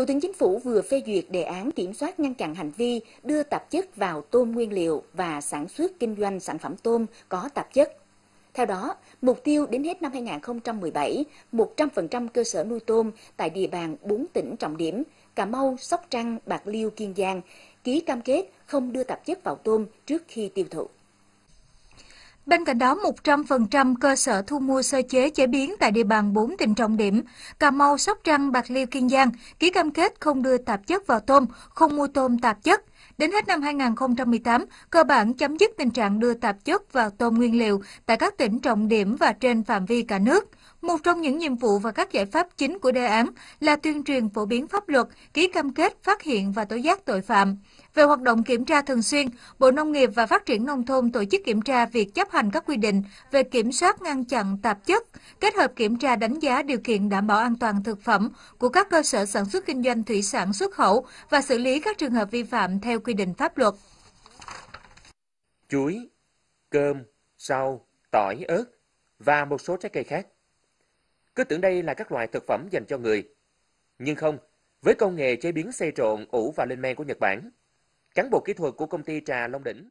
Thủ tướng Chính phủ vừa phê duyệt đề án kiểm soát ngăn chặn hành vi đưa tạp chất vào tôm nguyên liệu và sản xuất kinh doanh sản phẩm tôm có tạp chất. Theo đó, mục tiêu đến hết năm 2017, 100% cơ sở nuôi tôm tại địa bàn 4 tỉnh trọng điểm Cà Mau, Sóc Trăng, Bạc Liêu, Kiên Giang ký cam kết không đưa tạp chất vào tôm trước khi tiêu thụ. Bên cạnh đó, 100% cơ sở thu mua sơ chế chế biến tại địa bàn 4 tỉnh trọng điểm Cà Mau, Sóc Trăng, Bạc Liêu, Kiên Giang ký cam kết không đưa tạp chất vào tôm, không mua tôm tạp chất. Đến hết năm 2018, cơ bản chấm dứt tình trạng đưa tạp chất vào tôm nguyên liệu tại các tỉnh trọng điểm và trên phạm vi cả nước. Một trong những nhiệm vụ và các giải pháp chính của đề án là tuyên truyền phổ biến pháp luật, ký cam kết phát hiện và tố giác tội phạm. Về hoạt động kiểm tra thường xuyên, Bộ Nông nghiệp và Phát triển Nông thôn tổ chức kiểm tra việc chấp hành các quy định về kiểm soát ngăn chặn tạp chất, kết hợp kiểm tra đánh giá điều kiện đảm bảo an toàn thực phẩm của các cơ sở sản xuất kinh doanh thủy sản xuất khẩu và xử lý các trường hợp vi phạm theo theo quy định pháp luật. Chuối, cơm, rau, tỏi, ớt và một số trái cây khác. Cứ tưởng đây là các loại thực phẩm dành cho người. Nhưng không, với công nghệ chế biến xây trộn, ủ và lên men của Nhật Bản, cán bộ kỹ thuật của công ty trà Long Đỉnh